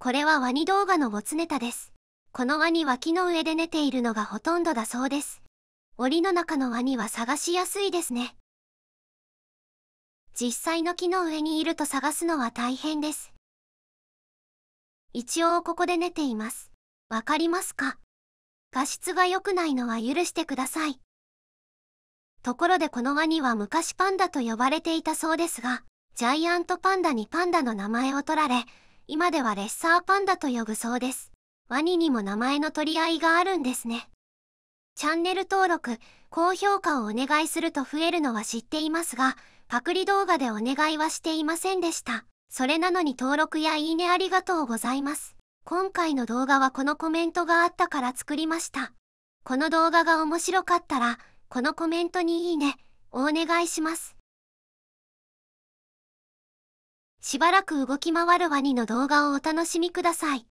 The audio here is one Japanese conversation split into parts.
これはワニ動画のボツネタです。このワニは木の上で寝ているのがほとんどだそうです。檻の中のワニは探しやすいですね。実際の木の上にいると探すのは大変です。一応ここで寝ています。わかりますか画質が良くないのは許してください。ところでこのワニは昔パンダと呼ばれていたそうですが、ジャイアントパンダにパンダの名前を取られ、今ではレッサーパンダと呼ぶそうです。ワニにも名前の取り合いがあるんですね。チャンネル登録、高評価をお願いすると増えるのは知っていますが、パクリ動画でお願いはしていませんでした。それなのに登録やいいねありがとうございます。今回の動画はこのコメントがあったから作りました。この動画が面白かったら、このコメントにいいね、お願いします。しばらく動き回るワニの動画をお楽しみください。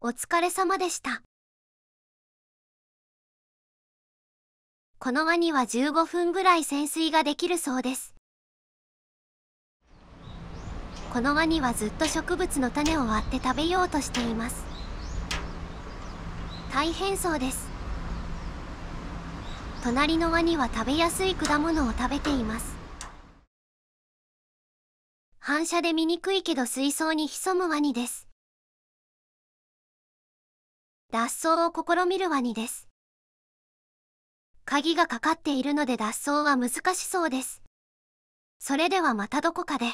お疲れ様でした。このワニは15分ぐらい潜水ができるそうです。このワニはずっと植物の種を割って食べようとしています。大変そうです。隣のワニは食べやすい果物を食べています反射で見にくいけど水槽に潜むワニです脱走を試みるワニです鍵がかかっているので脱走は難しそうですそれではまたどこかで。